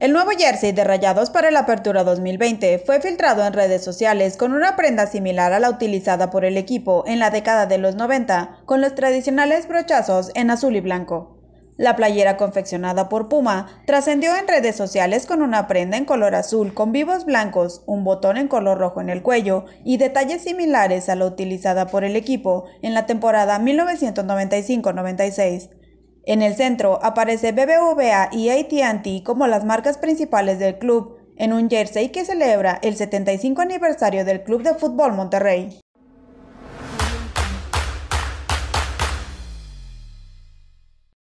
El nuevo jersey de Rayados para la Apertura 2020 fue filtrado en redes sociales con una prenda similar a la utilizada por el equipo en la década de los 90, con los tradicionales brochazos en azul y blanco. La playera confeccionada por Puma trascendió en redes sociales con una prenda en color azul con vivos blancos, un botón en color rojo en el cuello y detalles similares a la utilizada por el equipo en la temporada 1995-96. En el centro aparece BBVA y ATT como las marcas principales del club, en un jersey que celebra el 75 aniversario del Club de Fútbol Monterrey.